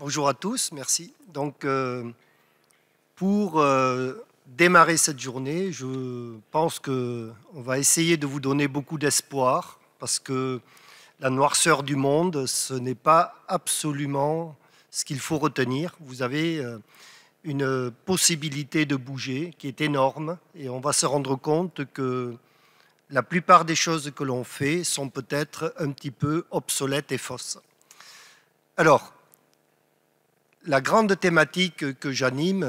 Bonjour à tous, merci. Donc, euh, pour euh, démarrer cette journée, je pense qu'on va essayer de vous donner beaucoup d'espoir parce que la noirceur du monde, ce n'est pas absolument ce qu'il faut retenir. Vous avez euh, une possibilité de bouger qui est énorme et on va se rendre compte que la plupart des choses que l'on fait sont peut-être un petit peu obsolètes et fausses. Alors, la grande thématique que j'anime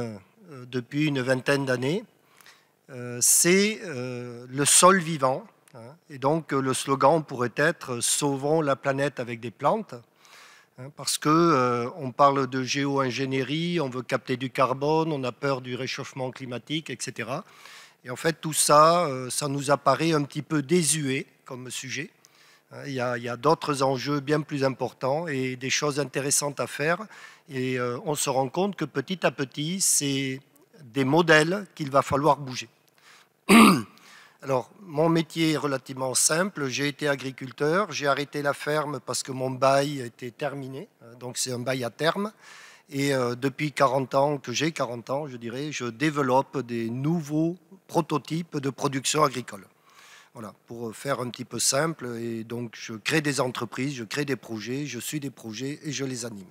euh, depuis une vingtaine d'années, euh, c'est euh, le sol vivant. Hein. Et donc le slogan pourrait être Sauvons la planète avec des plantes, hein parce que on parle de géo-ingénierie, on veut capter du carbone, on a peur du réchauffement climatique, etc. Et en fait, tout ça, ça nous apparaît un petit peu désuet comme sujet. Il y a d'autres enjeux bien plus importants et des choses intéressantes à faire. Et euh, on se rend compte que petit à petit, c'est des modèles qu'il va falloir bouger. Alors, mon métier est relativement simple. J'ai été agriculteur, j'ai arrêté la ferme parce que mon bail était terminé. Hein, donc, c'est un bail à terme. Et euh, depuis 40 ans, que j'ai 40 ans, je dirais, je développe des nouveaux prototypes de production agricole. Voilà, pour euh, faire un petit peu simple. Et donc, je crée des entreprises, je crée des projets, je suis des projets et je les anime.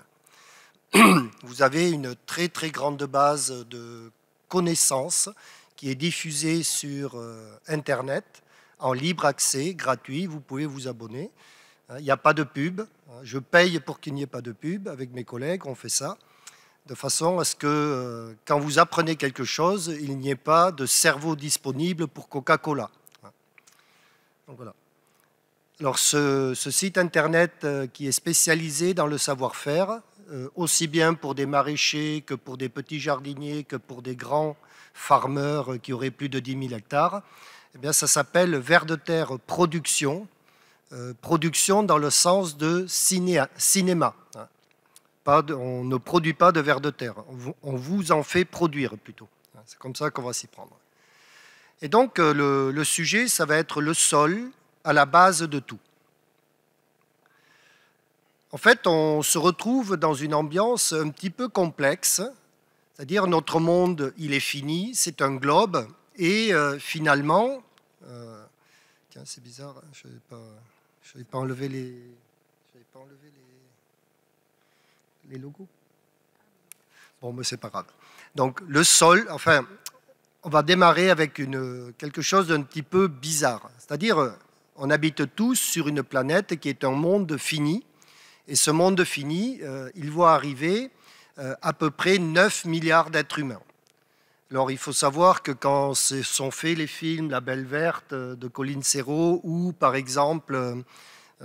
vous avez une très très grande base de connaissances qui est diffusée sur euh, Internet en libre accès, gratuit, vous pouvez vous abonner. Hein, il n'y a pas de pub. Hein, je paye pour qu'il n'y ait pas de pub. Avec mes collègues, on fait ça. De façon à ce que euh, quand vous apprenez quelque chose, il n'y ait pas de cerveau disponible pour Coca-Cola. Hein. voilà. Alors ce, site internet euh, qui est spécialisé dans le savoir-faire, euh, aussi bien pour des maraîchers que pour des petits jardiniers que pour des grands farmers euh, qui auraient plus de 10 000 hectares. Eh bien, ça s'appelle vers de terre production, euh, production dans le sens de cinéma. Hein. Pas on ne produit pas de vers de terre, on vous, en fait produire plutôt. Hein. C'est comme ça qu'on va s'y prendre. Et donc, le sujet, ça va être le sol à la base de tout en fait, on se retrouve dans une ambiance un petit peu complexe, c'est-à-dire notre monde, il est fini, c'est un globe, et euh, finalement, euh, tiens, c'est bizarre, hein, je n'avais pas, enlevé les, je pas enlever les, les logos. Bon, mais c'est pas grave. Donc le sol, enfin, on va démarrer avec quelque chose d'un petit peu bizarre. C'est-à-dire, on habite tous sur une planète qui est un monde fini, et ce monde fini, euh, il voit arriver euh, à peu près 9 milliards d'êtres humains. Alors il faut savoir que quand se sont faits les films La Belle Verte euh, de Colin Serrault ou par exemple,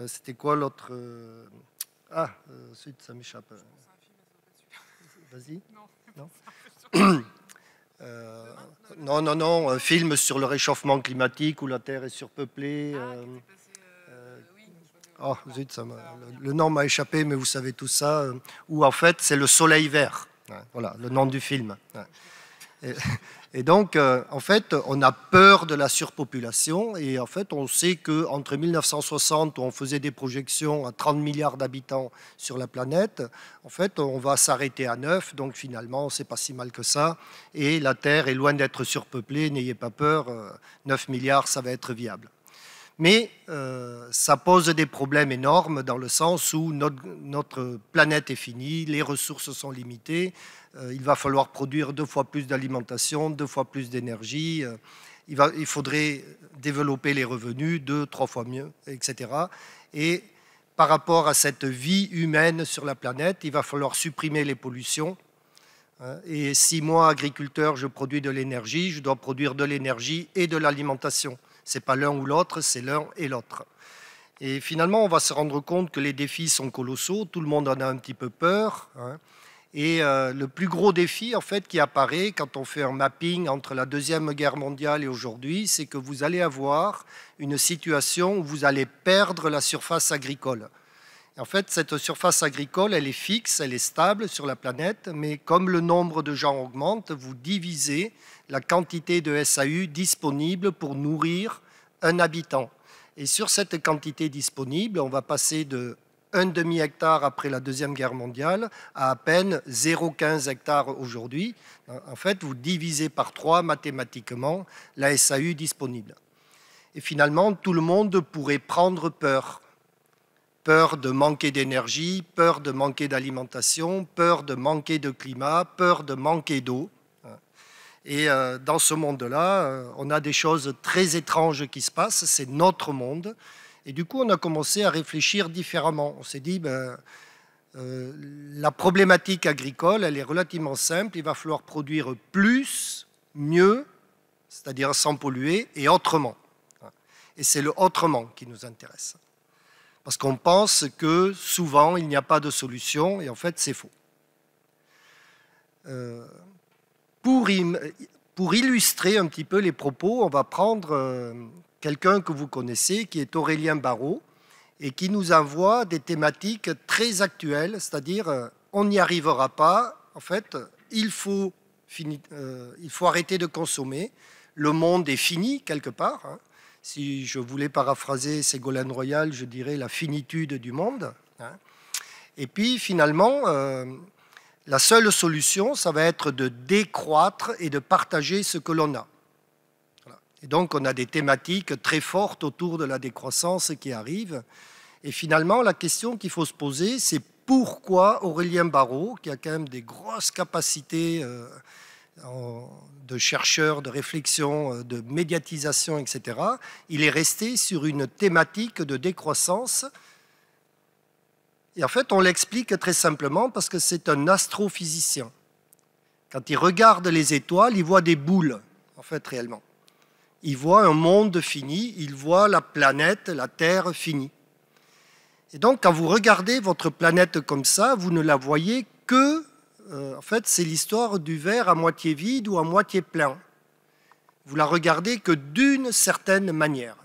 c'était quoi l'autre Ah, suite, ça m'échappe. Vas-y. Non. non non, un film sur le réchauffement climatique où la Terre est surpeuplée. Ah, Oh, le, nom m'a échappé, mais vous savez tout ça, euh, Ou en fait c'est le soleil vert. voilà, le nom du film. Et, donc, euh, en fait, on a peur de la surpopulation, et en fait, on sait qu'entre 1960, on faisait des projections à 30 milliards d'habitants sur la planète, en fait, on va s'arrêter à 9, donc finalement, c'est pas si mal que ça, et la Terre est loin d'être surpeuplée, n'ayez pas peur, 9 euh, milliards, ça va être viable mais euh, ça pose des problèmes énormes dans le sens où notre, planète est finie, les ressources sont limitées, euh, il va falloir produire deux fois plus d'alimentation, deux fois plus d'énergie, euh, il faudrait développer les revenus deux, trois fois mieux, etc. Et par rapport à cette vie humaine sur la planète, il va falloir supprimer les pollutions. Hein, et si moi, agriculteur, je produis de l'énergie, je dois produire de l'énergie et de l'alimentation n'est pas l'un ou l'autre, c'est l'un et l'autre. Et finalement, on va se rendre compte que les défis sont colossaux. Tout le monde en a un petit peu peur. Hein. Et euh, le plus gros défi, fait, qui apparaît quand on fait un mapping entre la Deuxième Guerre mondiale et aujourd'hui, c'est que vous allez avoir une situation où vous allez perdre la surface agricole. En fait, cette surface agricole, elle est fixe, elle est stable sur la planète, mais comme le nombre de gens augmente, vous divisez la quantité de SAU disponible pour nourrir un habitant. Et sur cette quantité disponible, on va passer de un demi-hectare après la Deuxième Guerre mondiale à à peine 0,15 hectare aujourd'hui. En fait, vous divisez par trois mathématiquement la SAU disponible. Et finalement, tout le monde pourrait prendre peur peur de manquer d'énergie, peur de manquer d'alimentation, peur de manquer de climat, peur de manquer d'eau. Et euh, dans ce monde-là, euh, on a des choses très étranges qui se passent, c'est notre monde. Et du coup, on a commencé à réfléchir différemment. On s'est dit, ben, euh, la problématique agricole, elle est relativement simple, il va falloir produire plus, mieux, c'est-à-dire sans polluer, et autrement. Et c'est le autrement qui nous intéresse parce qu'on pense que souvent il n'y a pas de solution, et en fait c'est faux. Euh, pour, illustrer un petit peu les propos, on va prendre euh, quelqu'un que vous connaissez, qui est Aurélien Barrault, et qui nous envoie des thématiques très actuelles, c'est-à-dire euh, on n'y arrivera pas, en fait, il faut, arrêter de consommer, le monde est fini quelque part. Hein. Si je voulais paraphraser Ségolène Royal, je dirais la finitude du monde. Hein. Et puis finalement, euh, la seule solution, ça va être de décroître et de partager ce que l'on a. Et donc, on a des thématiques très fortes autour de la décroissance qui arrivent. Et finalement, la question qu'il faut se poser, c'est pourquoi Aurélien Barrault, qui a quand même des grosses capacités euh, de chercheurs, de réflexion, euh, de médiatisation, etc., il est resté sur une thématique de décroissance. Et en fait, on l'explique très simplement parce que c'est un astrophysicien. Quand il regarde les étoiles, il voit des boules, en fait, réellement. Il voit un monde fini, il voit la planète, la Terre finie. Et donc, quand vous regardez votre planète comme ça, vous ne la voyez que euh, en fait, c'est l'histoire du verre à moitié vide ou à moitié plein. Vous la regardez que d'une certaine manière.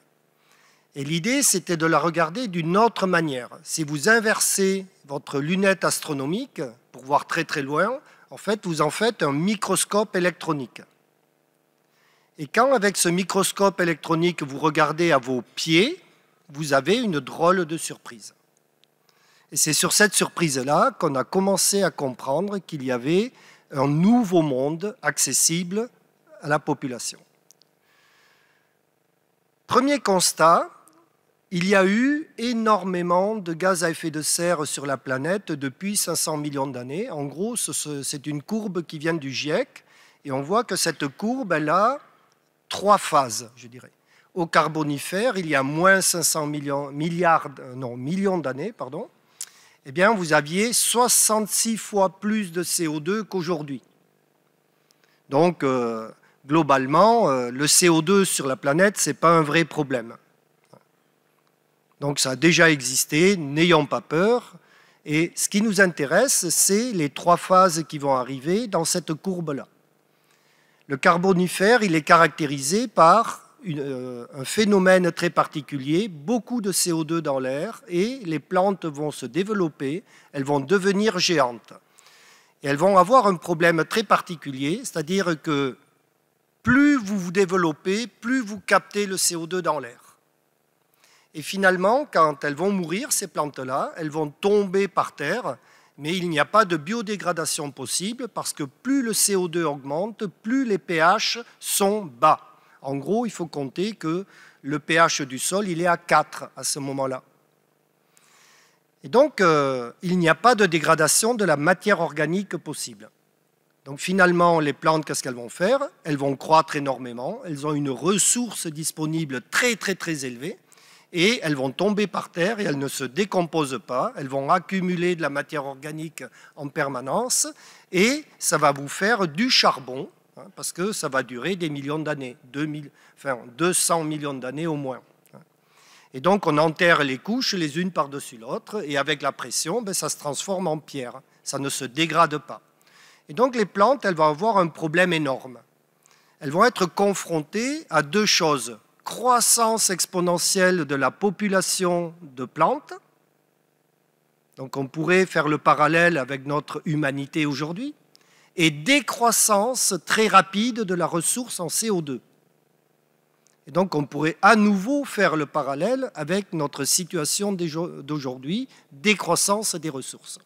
Et l'idée, c'était de la regarder d'une autre manière. Si vous inversez votre lunette astronomique pour voir très très loin, en fait, vous en faites un microscope électronique. Et quand, avec ce microscope électronique, vous regardez à vos pieds, vous avez une drôle de surprise. Et c'est sur cette surprise-là qu'on a commencé à comprendre qu'il y avait un nouveau monde accessible à la population. Premier constat, il y a eu énormément de gaz à effet de serre sur la planète depuis 500 millions d'années. En gros, c'est une courbe qui vient du GIEC et on voit que cette courbe, elle a trois phases, je dirais. Au Carbonifère, il y a moins 500 millions, milliards, euh, millions d'années, pardon eh bien, vous aviez 66 fois plus de CO2 qu'aujourd'hui. Donc, euh, globalement, euh, le CO2 sur la planète, ce n'est pas un vrai problème. Donc, ça a déjà existé, n'ayons pas peur. Et ce qui nous intéresse, c'est les trois phases qui vont arriver dans cette courbe-là. Le carbonifère, il est caractérisé par euh, un phénomène très particulier, beaucoup de CO2 dans l'air et les plantes vont se développer, elles vont devenir géantes. Et elles vont avoir un problème très particulier, c'est-à-dire que plus vous vous développez, plus vous captez le CO2 dans l'air. Et finalement, quand elles vont mourir, ces plantes-là, elles vont tomber par terre, mais il n'y a pas de biodégradation possible parce que plus le CO2 augmente, plus les pH sont bas. En gros, il faut compter que le pH du sol, il est à 4 à ce moment-là. Et donc, euh, il n'y a pas de dégradation de la matière organique possible. Donc finalement, les plantes, qu'est-ce qu'elles vont faire Elles vont croître énormément, elles ont une ressource disponible très très très élevée, et elles vont tomber par terre et elles ne se décomposent pas, elles vont accumuler de la matière organique en permanence, et ça va vous faire du charbon, Hein, parce que ça va durer des millions d'années, 200 millions d'années au moins. Hein. Et donc on enterre les couches les unes par-dessus l'autre, et avec la pression, ben, ça se transforme en pierre, ça ne se dégrade pas. Et donc les plantes, elles vont avoir un problème énorme. Elles vont être confrontées à deux choses. Croissance exponentielle de la population de plantes, donc on pourrait faire le parallèle avec notre humanité aujourd'hui, et décroissance très rapide de la ressource en CO2. Et donc on pourrait à nouveau faire le parallèle avec notre situation d'aujourd'hui, décroissance des ressources.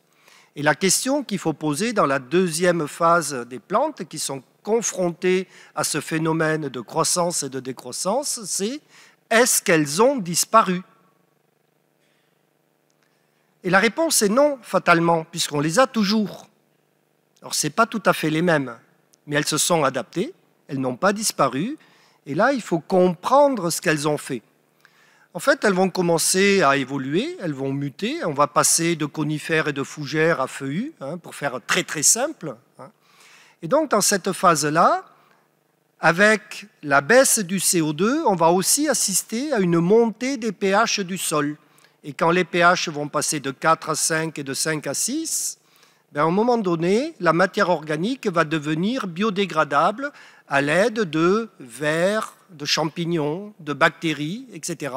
Et la question qu'il faut poser dans la deuxième phase des plantes qui sont confrontées à ce phénomène de croissance et de décroissance, c'est est-ce qu'elles ont disparu Et la réponse est non, fatalement, puisqu'on les a toujours. Alors, ce n'est pas tout à fait les mêmes, mais elles se sont adaptées, elles n'ont pas disparu, et là, il faut comprendre ce qu'elles ont fait. En fait, elles vont commencer à évoluer, elles vont muter. On va passer de conifères et de fougères à feuillus, hein, pour faire très très simple. Hein. Et donc, dans cette phase-là, avec la baisse du CO2, on va aussi assister à une montée des pH du sol. Et quand les pH vont passer de 4 à 5 et de 5 à 6, ben, à un moment donné, la matière organique va devenir biodégradable à l'aide de vers, de champignons, de bactéries, etc.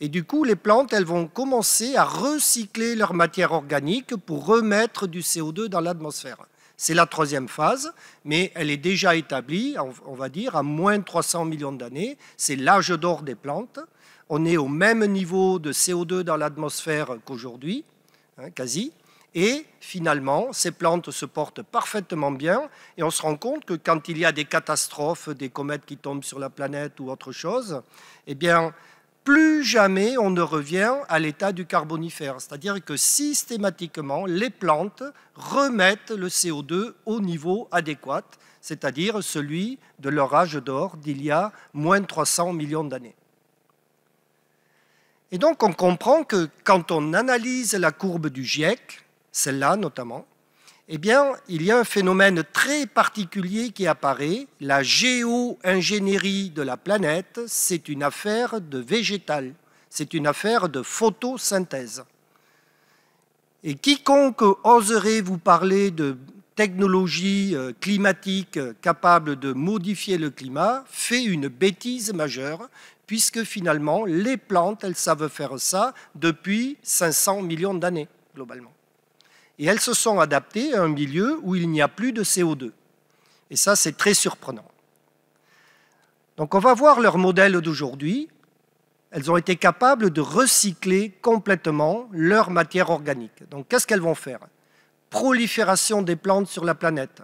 Et du coup, les plantes, elles vont commencer à recycler leur matière organique pour remettre du CO2 dans l'atmosphère. C'est la troisième phase, mais elle est déjà établie, on va dire, à moins de 300 millions d'années. C'est l'âge d'or des plantes. On est au même niveau de CO2 dans l'atmosphère qu'aujourd'hui, hein, quasi. Et finalement, ces plantes se portent parfaitement bien et on se rend compte que quand il y a des catastrophes, des comètes qui tombent sur la planète ou autre chose, eh bien, plus jamais on ne revient à l'état du carbonifère. C'est-à-dire que systématiquement, les plantes remettent le CO2 au niveau adéquat, c'est-à-dire celui de leur âge d'or d'il y a moins de 300 millions d'années. Et donc on comprend que quand on analyse la courbe du GIEC, celle-là notamment, eh bien, il y a un phénomène très particulier qui apparaît. La géo-ingénierie de la planète, c'est une affaire de végétal, c'est une affaire de photosynthèse. Et quiconque oserait vous parler de technologie euh, climatique euh, capable de modifier le climat fait une bêtise majeure, puisque finalement, les plantes, elles savent faire ça depuis 500 millions d'années, globalement et elles se sont adaptées à un milieu où il n'y a plus de CO2. Et ça, c'est très surprenant. Donc on va voir leur modèle d'aujourd'hui. Elles ont été capables de recycler complètement leur matière organique. Donc qu'est-ce qu'elles vont faire Prolifération des plantes sur la planète.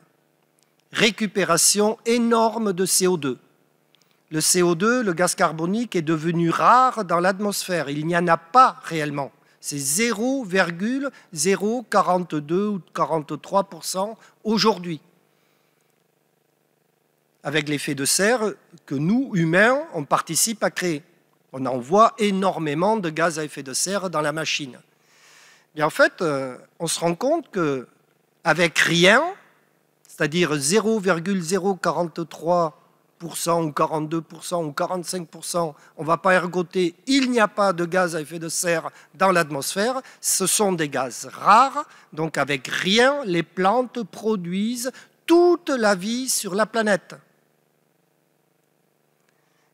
Récupération énorme de CO2. Le CO2, le gaz carbonique, est devenu rare dans l'atmosphère. Il n'y en a pas réellement. C'est 0,042 ou 43% aujourd'hui. Avec l'effet de serre que nous, humains, on participe à créer. On envoie énormément de gaz à effet de serre dans la machine. en fait, euh, on se rend compte que avec rien, c'est-à-dire 0,043 ou 42% ou 45%, on ne va pas ergoter, il n'y a pas de gaz à effet de serre dans l'atmosphère. Ce sont des gaz rares, donc avec rien, les plantes produisent toute la vie sur la planète.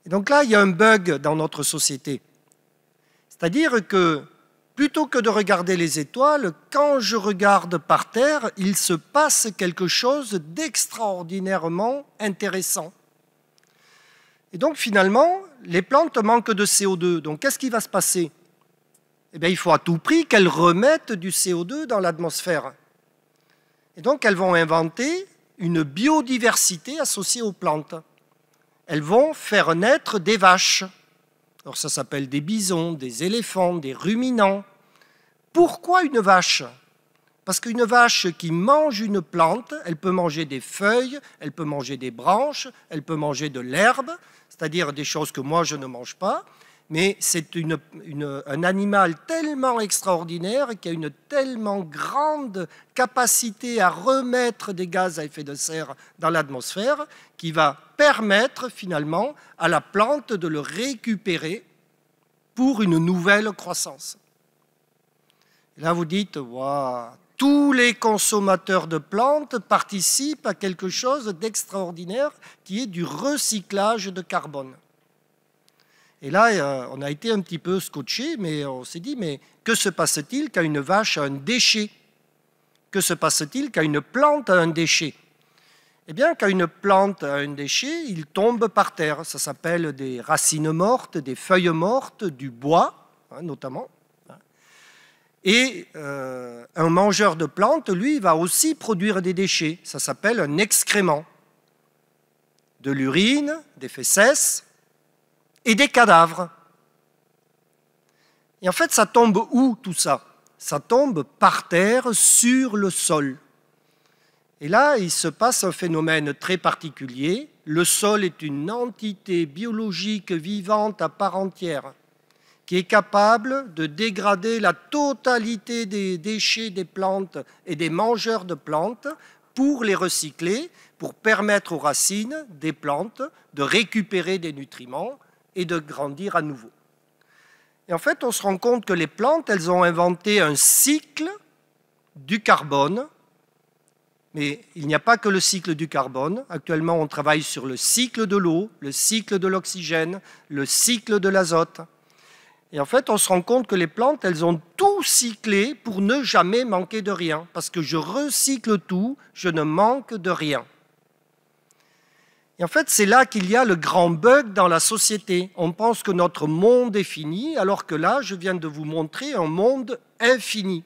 Et donc là, il y a un bug dans notre société. C'est-à-dire que plutôt que de regarder les étoiles, quand je regarde par terre, il se passe quelque chose d'extraordinairement intéressant. Et donc finalement, les plantes manquent de CO2. Donc qu'est-ce qui va se passer eh bien, il faut à tout prix qu'elles remettent du CO2 dans l'atmosphère. Et donc, elles vont inventer une biodiversité associée aux plantes. Elles vont faire naître des vaches. Alors, ça s'appelle des bisons, des éléphants, des ruminants. Pourquoi une vache Parce qu'une vache qui mange une plante, elle peut manger des feuilles, elle peut manger des branches, elle peut manger de l'herbe, c'est-à-dire des choses que moi je ne mange pas, mais c'est un animal tellement extraordinaire qui a une tellement grande capacité à remettre des gaz à effet de serre dans l'atmosphère qui va permettre finalement à la plante de le récupérer pour une nouvelle croissance. là, vous dites, waouh, tous les consommateurs de plantes participent à quelque chose d'extraordinaire qui est du recyclage de carbone. Et là, euh, on a été un petit peu scotché, mais on s'est dit, mais que se passe-t-il quand une vache a un déchet Que se passe-t-il quand une plante a un déchet Eh bien, quand une plante a un déchet, il tombe par terre. Ça s'appelle des racines mortes, des feuilles mortes, du bois, hein, notamment. Et euh, un mangeur de plantes, lui, va aussi produire des déchets. Ça s'appelle un excrément. De l'urine, des fesses et des cadavres. Et en fait, ça tombe où tout ça Ça tombe par terre, sur le sol. Et là, il se passe un phénomène très particulier. Le sol est une entité biologique vivante à part entière qui est capable de dégrader la totalité des déchets des plantes et des mangeurs de plantes pour les recycler, pour permettre aux racines des plantes de récupérer des nutriments et de grandir à nouveau. Et en fait, on se rend compte que les plantes, elles ont inventé un cycle du carbone, mais il n'y a pas que le cycle du carbone. Actuellement, on travaille sur le cycle de l'eau, le cycle de l'oxygène, le cycle de l'azote. Et en fait, on se rend compte que les plantes, elles ont tout cyclé pour ne jamais manquer de rien. Parce que je recycle tout, je ne manque de rien. Et en fait, c'est là qu'il y a le grand bug dans la société. On pense que notre monde est fini, alors que là, je viens de vous montrer un monde infini.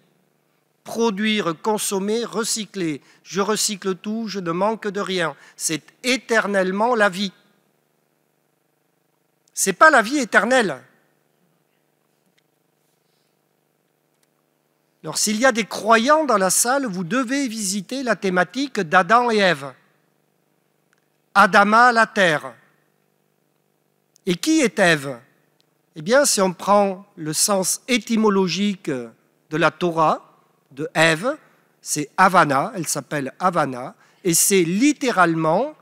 Produire, consommer, recycler. Je recycle tout, je ne manque de rien. C'est éternellement la vie. Ce n'est pas la vie éternelle. Alors s'il y a des croyants dans la salle, vous devez visiter la thématique d'Adam et Ève. Adama la terre. Et qui est Ève Eh bien, si on prend le sens étymologique de la Torah, de Ève, c'est Havana, elle s'appelle Havana, et c'est littéralement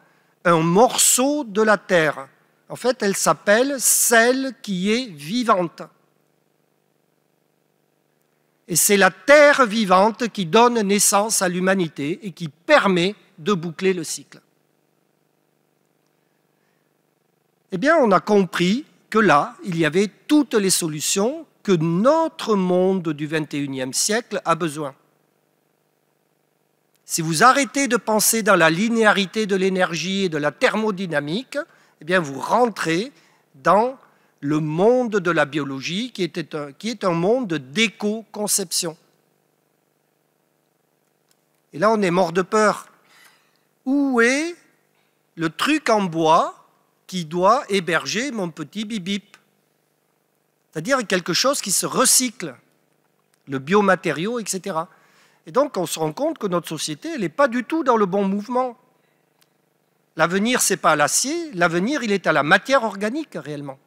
un morceau de la terre. En fait, elle s'appelle celle qui est vivante. Et c'est la terre vivante qui donne naissance à l'humanité et qui permet de boucler le cycle. Eh bien, on a compris que là, il y avait toutes les solutions que notre monde du XXIe siècle a besoin. Si vous arrêtez de penser dans la linéarité de l'énergie et de la thermodynamique, eh bien vous rentrez dans le monde de la biologie qui, est un monde d'éco-conception. Et là, on est mort de peur. Où est le truc en bois qui doit héberger mon petit bibip C'est-à-dire quelque chose qui se recycle, le biomatériau, etc. Et donc, on se rend compte que notre société, elle n'est pas du tout dans le bon mouvement. L'avenir, ce n'est pas à l'acier, l'avenir, il est à la matière organique réellement.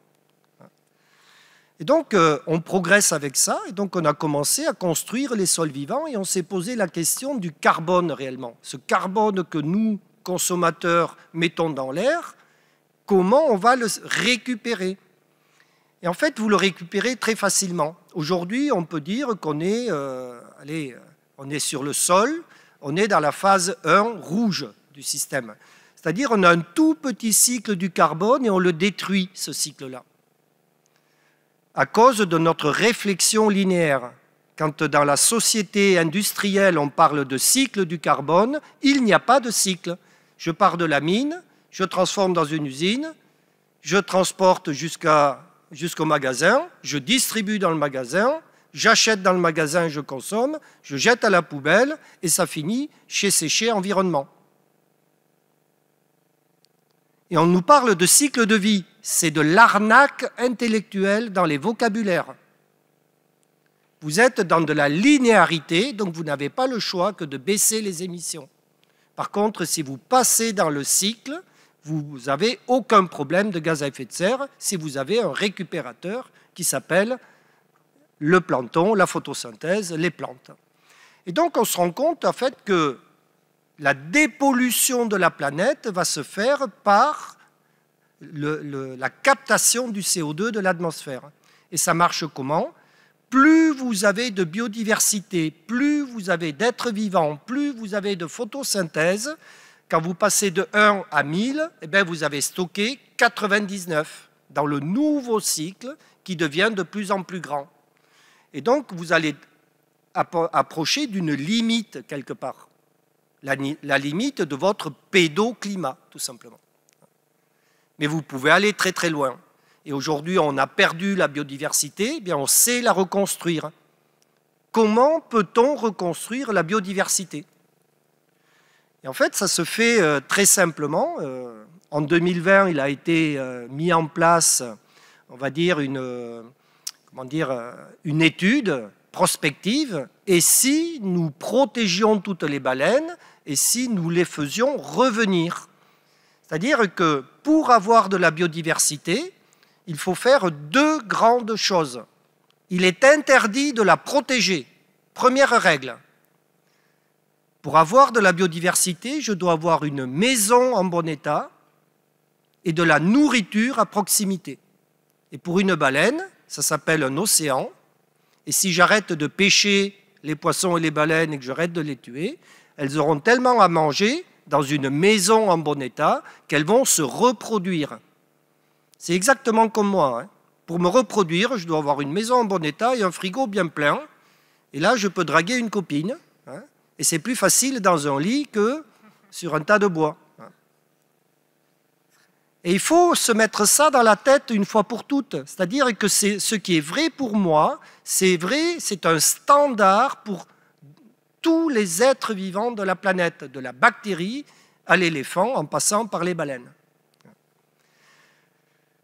Et donc, euh, on progresse avec ça, et donc on a commencé à construire les sols vivants, et on s'est posé la question du carbone réellement. Ce carbone que nous, consommateurs, mettons dans l'air, comment on va le récupérer Et en fait, vous le récupérez très facilement. Aujourd'hui, on peut dire qu'on est, euh, euh, est sur le sol, on est dans la phase 1 rouge du système. C'est-à-dire on a un tout petit cycle du carbone et on le détruit, ce cycle-là à cause de notre réflexion linéaire. Quand dans la société industrielle on parle de cycle du carbone, il n'y a pas de cycle. Je pars de la mine, je transforme dans une usine, je transporte jusqu'au magasin, je distribue dans le magasin, j'achète dans le magasin, je consomme, je jette à la poubelle et ça finit chez sécher Environnement. Et on nous parle de cycle de vie c'est de l'arnaque intellectuelle dans les vocabulaires. Vous êtes dans de la linéarité, donc vous n'avez pas le choix que de baisser les émissions. Par contre, si vous passez dans le cycle, vous n'avez aucun problème de gaz à effet de serre si vous avez un récupérateur qui s'appelle le planton, la photosynthèse, les plantes. Et donc on se rend compte en fait que la dépollution de la planète va se faire par la captation du CO2 de l'atmosphère. Et ça marche comment Plus vous avez de biodiversité, plus vous avez d'êtres vivants, plus vous avez de photosynthèse, quand vous passez de 1 à 1000, eh bien vous avez stocké 99 dans le nouveau cycle qui devient de plus en plus grand. Et donc, vous allez approcher d'une limite quelque part, la, la limite de votre pédoclimat, tout simplement mais vous pouvez aller très très loin. Et aujourd'hui, on a perdu la biodiversité, eh bien on sait la reconstruire. Comment peut-on reconstruire la biodiversité Et en fait, ça se fait euh, très simplement. Euh, en 2020, il a été euh, mis en place, on va dire, une, comment dire, une étude prospective. Et si nous protégions toutes les baleines et si nous les faisions revenir c'est-à-dire que pour avoir de la biodiversité, il faut faire deux grandes choses. Il est interdit de la protéger. Première règle. Pour avoir de la biodiversité, je dois avoir une maison en bon état et de la nourriture à proximité. Et pour une baleine, ça s'appelle un océan. Et si j'arrête de pêcher les poissons et les baleines et que j'arrête de les tuer, elles auront tellement à manger dans une maison en bon état qu'elles vont se reproduire. C'est exactement comme moi. Hein. Pour me reproduire, je dois avoir une maison en bon état et un frigo bien plein. Et là, je peux draguer une copine. Hein. Et c'est plus facile dans un lit que sur un tas de bois. Hein. Et il faut se mettre ça dans la tête une fois pour toutes. C'est-à-dire que ce qui est vrai pour moi, c'est vrai, c'est un standard pour tous les êtres vivants de la planète, de la bactérie à l'éléphant, en passant par les baleines.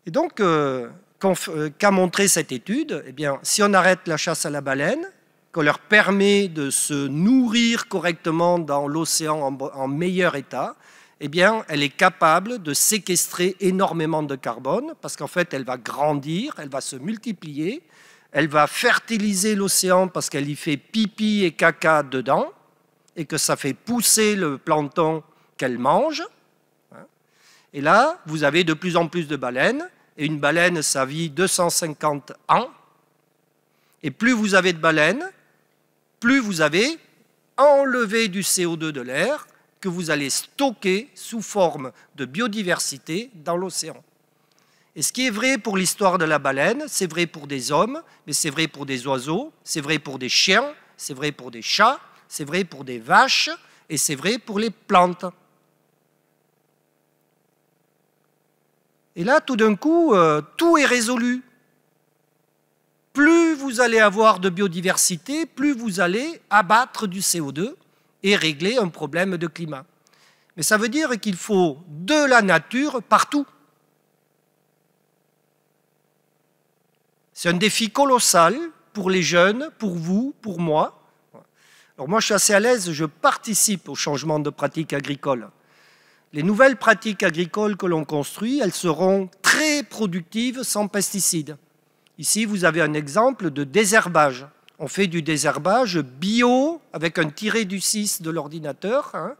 Et donc, euh, euh, qu'a montré cette étude Eh bien, si on arrête la chasse à la baleine, qu'on leur permet de se nourrir correctement dans l'océan en, en, meilleur état, eh bien, elle est capable de séquestrer énormément de carbone, parce qu'en fait, elle va grandir, elle va se multiplier, elle va fertiliser l'océan parce qu'elle y fait pipi et caca dedans, et que ça fait pousser le plancton qu'elle mange. Hein. Et là, vous avez de plus en plus de baleines, et une baleine, ça vit 250 ans. Et plus vous avez de baleines, plus vous avez enlevé du CO2 de l'air que vous allez stocker sous forme de biodiversité dans l'océan. Et ce qui est vrai pour l'histoire de la baleine, c'est vrai pour des hommes, mais c'est vrai pour des oiseaux, c'est vrai pour des chiens, c'est vrai pour des chats, c'est vrai pour des vaches, et c'est vrai pour les plantes. Et là, tout d'un coup, euh, tout est résolu. Plus vous allez avoir de biodiversité, plus vous allez abattre du CO2 et régler un problème de climat. Mais ça veut dire qu'il faut de la nature partout. C'est un défi colossal pour les jeunes, pour vous, pour moi. Alors moi, je suis assez à l'aise, je participe au changement de pratiques agricoles. Les nouvelles pratiques agricoles que l'on construit, elles seront très productives sans pesticides. Ici, vous avez un exemple de désherbage. On fait du désherbage bio avec un tiré du 6 de l'ordinateur. Hein.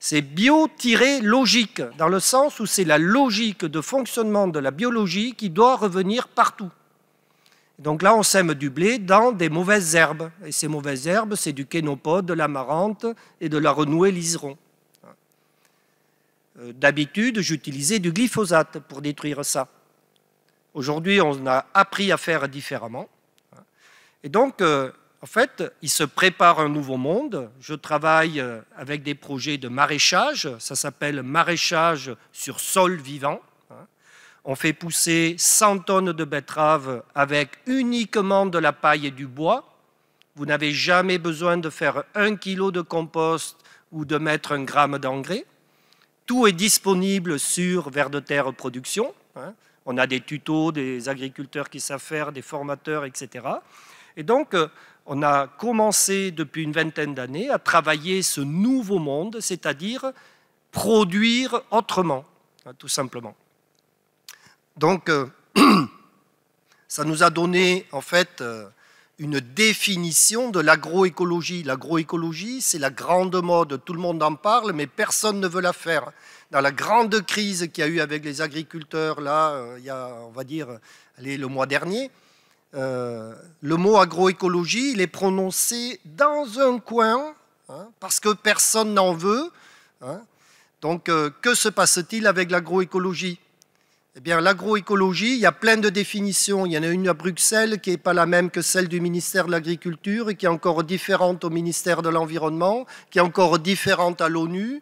C'est bio-logique, dans le sens où c'est la logique de fonctionnement de la biologie qui doit revenir partout. Donc là, on sème du blé dans des mauvaises herbes. Et ces mauvaises herbes, c'est du kénopode, de l'amarante et de la renouée liseron. Euh, d'habitude, j'utilisais du glyphosate pour détruire ça. Aujourd'hui, on a appris à faire différemment. Et donc, euh, en fait, il se prépare un nouveau monde. Je travaille euh, avec des projets de maraîchage, ça s'appelle maraîchage sur sol vivant on fait pousser 100 tonnes de betteraves avec uniquement de la paille et du bois. Vous n'avez jamais besoin de faire un kilo de compost ou de mettre un gramme d'engrais. Tout est disponible sur Vers de Terre Production. Hein. On a des tutos, des agriculteurs qui savent faire, des formateurs, etc. Et donc, euh, on a commencé depuis une vingtaine d'années à travailler ce nouveau monde, c'est-à-dire produire autrement, hein, tout simplement. Donc, euh, ça nous a donné en fait euh, une définition de l'agroécologie. L'agroécologie, c'est la grande mode, tout le monde en parle, mais personne ne veut la faire. Dans la grande crise qu'il y a eu avec les agriculteurs, là, euh, il y a, on va dire, allez, le mois dernier, le mot agroécologie, il est prononcé dans un coin, hein, parce que personne n'en veut. Hein. Donc, que se passe-t-il avec l'agroécologie eh bien, l'agroécologie, il y a plein de définitions. Il y en a une à Bruxelles qui n'est pas la même que celle du ministère de l'Agriculture et qui est encore différente au ministère de l'Environnement, qui est encore différente à l'ONU.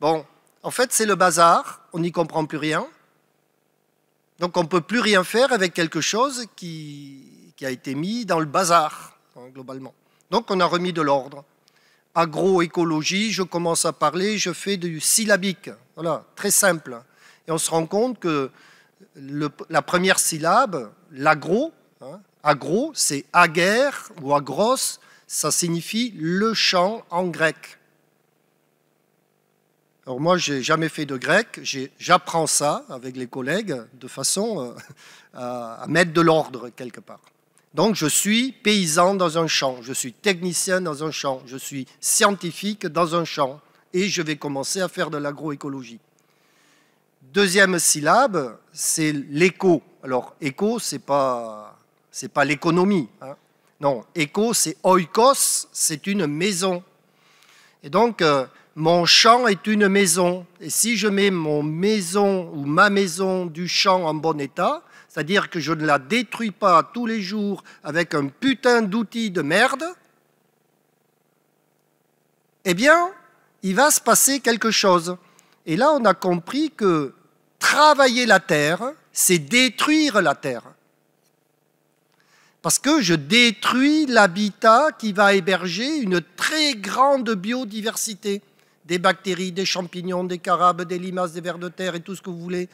Bon, en fait, c'est le bazar, on n'y comprend plus rien. Donc, on ne peut plus rien faire avec quelque chose qui, a été mis dans le bazar, hein, globalement. Donc, on a remis de l'ordre. Agroécologie, je commence à parler, je fais du syllabique. Voilà, très simple. Et on se rend compte que la première syllabe, l'agro, hein, agro, c'est aguerre ou agros, ça signifie le champ en grec. Alors moi, je n'ai jamais fait de grec, j'apprends ça avec les collègues de façon euh, à, à mettre de l'ordre quelque part. Donc je suis paysan dans un champ, je suis technicien dans un champ, je suis scientifique dans un champ, et je vais commencer à faire de l'agroécologie. Deuxième syllabe, c'est l'écho. Alors, écho, ce n'est pas, pas l'économie. Hein. Non, écho, c'est oikos, c'est une maison. Et donc, euh, mon champ est une maison. Et si je mets mon maison ou ma maison du champ en bon état, c'est-à-dire que je ne la détruis pas tous les jours avec un putain d'outil de merde, eh bien, il va se passer quelque chose. Et là, on a compris que travailler la terre, c'est détruire la terre. Parce que je détruis l'habitat qui va héberger une très grande biodiversité. Des bactéries, des champignons, des carabes, des limaces, des vers de terre et tout ce que vous voulez.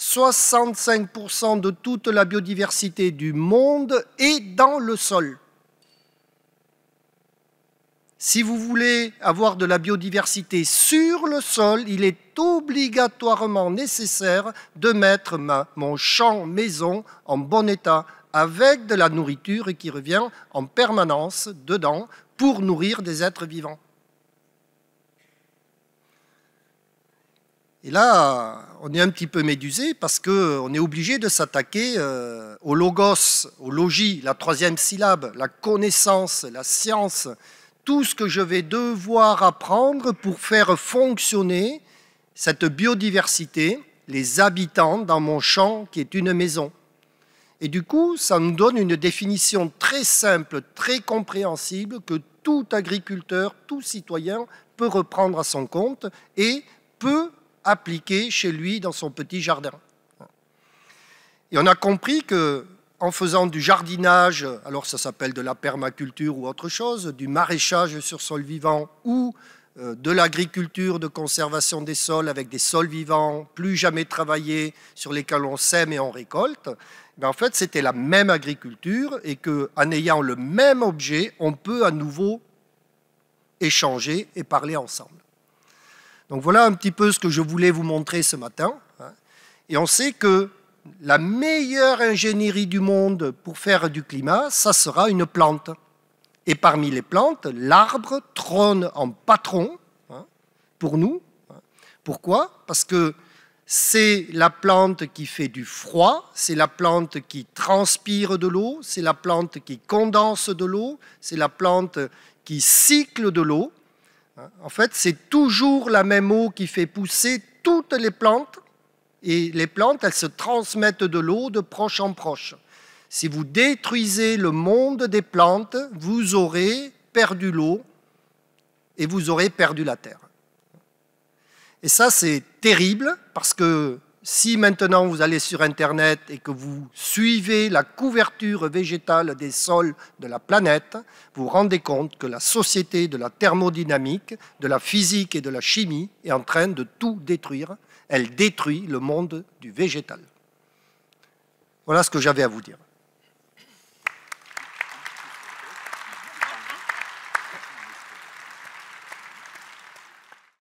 65% de toute la biodiversité du monde est dans le sol. Si vous voulez avoir de la biodiversité sur le sol, il est obligatoirement nécessaire de mettre mon champ maison en bon état avec de la nourriture qui revient en permanence dedans pour nourrir des êtres vivants. Et là, on est un petit peu médusé parce qu'on est obligé de s'attaquer euh, au logos, au logis, la troisième syllabe, la connaissance, la science, tout ce que je vais devoir apprendre pour faire fonctionner cette biodiversité, les habitants dans mon champ qui est une maison. Et du coup, ça nous donne une définition très simple, très compréhensible, que tout agriculteur, tout citoyen peut reprendre à son compte et peut appliquer chez lui dans son petit jardin. Et on a compris que en faisant du jardinage, alors ça s'appelle de la permaculture ou autre chose, du maraîchage sur sol vivant ou euh, de l'agriculture de conservation des sols avec des sols vivants, plus jamais travaillés, sur lesquels on sème et on récolte, mais en fait c'était la même agriculture et qu'en ayant le même objet, on peut à nouveau échanger et parler ensemble. Donc voilà un petit peu ce que je voulais vous montrer ce matin. Hein. Et on sait que la meilleure ingénierie du monde pour faire du climat, ça sera une plante. Et parmi les plantes, l'arbre trône en patron hein, pour nous. Hein. Pourquoi Parce que c'est la plante qui fait du froid, c'est la plante qui transpire de l'eau, c'est la plante qui condense de l'eau, c'est la plante qui cycle de l'eau. Hein. En fait, c'est toujours la même eau qui fait pousser toutes les plantes, et les plantes, elles se transmettent de l'eau de proche en proche. Si vous détruisez le monde des plantes, vous aurez perdu l'eau et vous aurez perdu la terre. Et ça, c'est terrible parce que si maintenant vous allez sur Internet et que vous suivez la couverture végétale des sols de la planète, vous vous rendez compte que la société de la thermodynamique, de la physique et de la chimie est en train de tout détruire. Elle détruit le monde du végétal. Voilà ce que j'avais à vous dire.